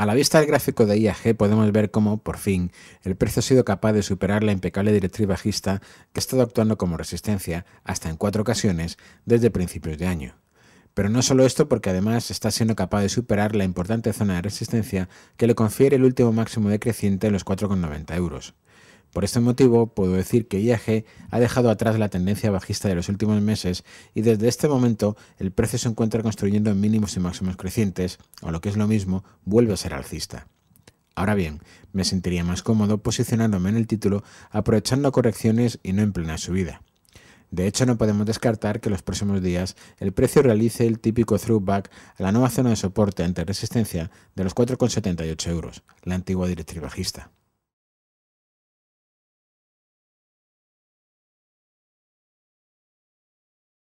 A la vista del gráfico de IAG podemos ver cómo, por fin, el precio ha sido capaz de superar la impecable directriz bajista que ha estado actuando como resistencia hasta en cuatro ocasiones desde principios de año. Pero no solo esto, porque además está siendo capaz de superar la importante zona de resistencia que le confiere el último máximo decreciente en los 4,90 euros. Por este motivo, puedo decir que IAG ha dejado atrás la tendencia bajista de los últimos meses y desde este momento el precio se encuentra construyendo mínimos y máximos crecientes, o lo que es lo mismo, vuelve a ser alcista. Ahora bien, me sentiría más cómodo posicionándome en el título aprovechando correcciones y no en plena subida. De hecho, no podemos descartar que los próximos días el precio realice el típico throwback a la nueva zona de soporte ante resistencia de los 4,78 euros, la antigua directriz bajista.